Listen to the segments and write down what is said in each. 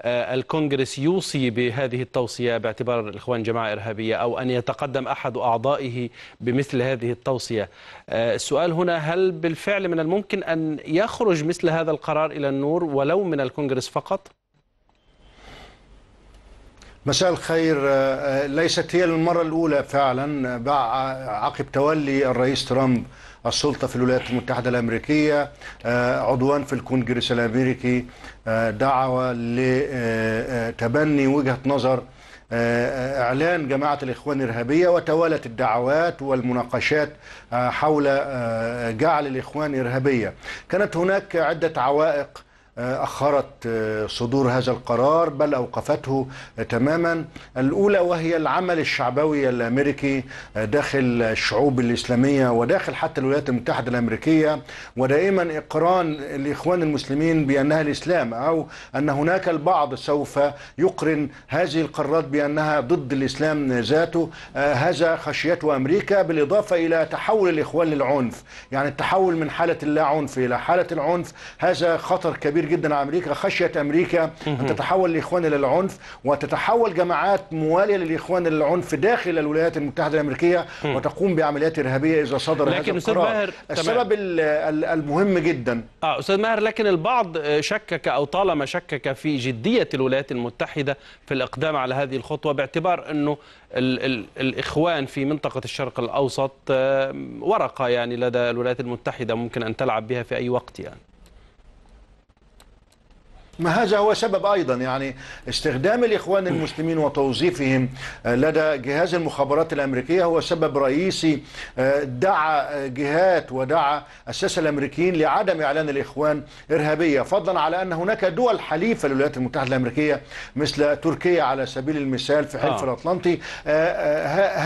آه، الكونغرس يوصي بهذه التوصية باعتبار الإخوان جماعة إرهابية أو أن يتقدم أحد أعضائه بمثل هذه التوصية آه، السؤال هنا هل بالفعل من الممكن أن يخرج مثل هذا القرار إلى النور ولو من الكونغرس فقط؟ مساء الخير آه، ليست هي المرة الأولى فعلا عقب تولي الرئيس ترامب السلطة في الولايات المتحدة الأمريكية آه، عضوان في الكونجرس الأمريكي آه، دعوة لتبني وجهة نظر آه، إعلان جماعة الإخوان الإرهابية وتوالت الدعوات والمناقشات حول جعل الإخوان إرهابية كانت هناك عدة عوائق آه، أخرت آه، صدور هذا القرار بل أوقفته آه، تماما الأولى وهي العمل الشعبوي الأمريكي داخل الشعوب الإسلامية وداخل حتى الولايات المتحدة الأمريكية ودائما إقران الإخوان المسلمين بأنها الإسلام أو أن هناك البعض سوف يقرن هذه القرارات بأنها ضد الإسلام ذاته هذا خشيته أمريكا بالإضافة إلى تحول الإخوان للعنف يعني التحول من حالة اللا عنف إلى حالة العنف هذا خطر كبير جدا على امريكا خشيه امريكا ان تتحول الاخوان الى العنف وتتحول جماعات مواليه للاخوان الى العنف داخل الولايات المتحده الامريكيه وتقوم بعمليات ارهابيه اذا صدر لكن هذا القرار ماهر السبب المهم جدا اه استاذ ماهر لكن البعض شكك او طالما شكك في جديه الولايات المتحده في الاقدام على هذه الخطوه باعتبار انه الـ الـ الاخوان في منطقه الشرق الاوسط آه، ورقه يعني لدى الولايات المتحده ممكن ان تلعب بها في اي وقت يعني ما هذا هو سبب ايضا يعني استخدام الاخوان المسلمين وتوظيفهم آه، لدى جهاز المخابرات الامريكيه هو سبب رئيسي آه، دعا آه، جهات ودعا الساسه الامريكيين لعدم اعلان الاخوان ارهابيه فضلا على ان هناك دول حليفه للولايات المتحده الامريكيه مثل تركيا على سبيل المثال في حلف آه. الاطلنطي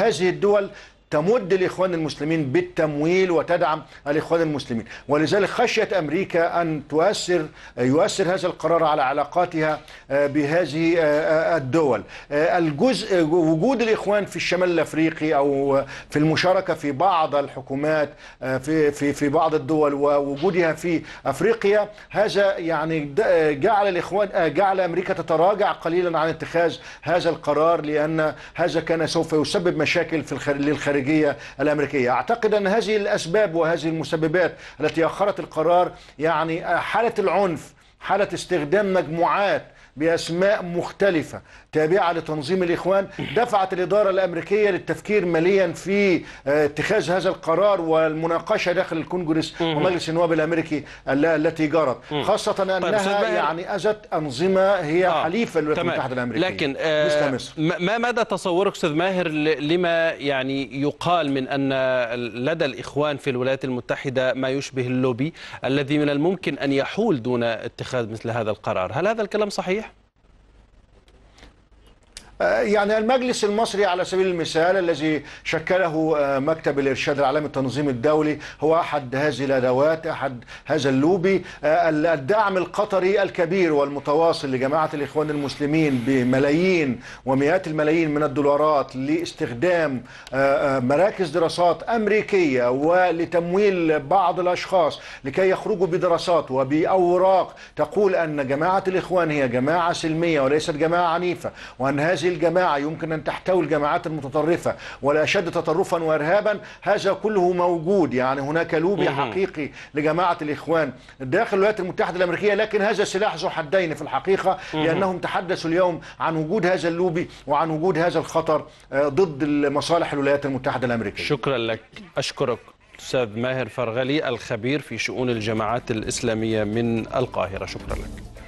هذه الدول تمد الإخوان المسلمين بالتمويل وتدعم الإخوان المسلمين ولذلك خشية أمريكا أن تؤثر يؤثر هذا القرار على علاقاتها آه، بهذه آه، آه، الدول الجزء وجود الإخوان في الشمال الأفريقي أو في المشاركة في بعض الحكومات في, في, في بعض الدول ووجودها في أفريقيا هذا يعني جعل الإخوان جعل أمريكا تتراجع قليلا عن اتخاذ هذا القرار لأن هذا كان سوف يسبب مشاكل في الخارج للخارج الخارجية الأمريكية أعتقد أن هذه الأسباب وهذه المسببات التي أخرت القرار يعني حالة العنف حالة استخدام مجموعات بأسماء مختلفة تابعة لتنظيم الإخوان دفعت الإدارة الأمريكية للتفكير ماليا في آه، اتخاذ هذا القرار والمناقشة داخل الكونجرس ومجلس النواب الأمريكي التي جرت خاصة طيب، أنها يعني أذت أنظمة هي آه، حليفة للولايات المتحدة الأمريكية لكن آه، ما مدى تصورك أستاذ ماهر لما يعني يقال من أن لدى الإخوان في الولايات المتحدة ما يشبه اللوبي الذي من الممكن أن يحول دون اتخاذ اتخاذ مثل هذا القرار هل هذا الكلام صحيح؟ آه، يعني المجلس المصري على سبيل المثال الذي شكله آه، مكتب الارشاد العالمي التنظيم الدولي هو احد هذه الادوات احد هذا اللوبي آه، الدعم القطري الكبير والمتواصل لجماعه الاخوان المسلمين بملايين ومئات الملايين من الدولارات لاستخدام مراكز دراسات امريكيه ولتمويل بعض الاشخاص لكي يخرجوا بدراسات وباوراق تقول ان جماعه الاخوان هي جماعه سلميه وليست جماعه عنيفه وان هذه للجماعة يمكن أن تحتوي الجماعات المتطرفة ولا شد تطرفا وإرهابا هذا كله موجود يعني هناك لوبي حقيقي لجماعة الإخوان داخل الولايات المتحدة الأمريكية لكن هذا سلاح ذو حدين في الحقيقة لأنهم تحدثوا اليوم عن وجود هذا اللوبي وعن وجود هذا الخطر آه، ضد مصالح الولايات المتحدة الأمريكية شكرا لك أشكرك أستاذ ماهر فرغلي الخبير في شؤون الجماعات الإسلامية من القاهرة شكرا لك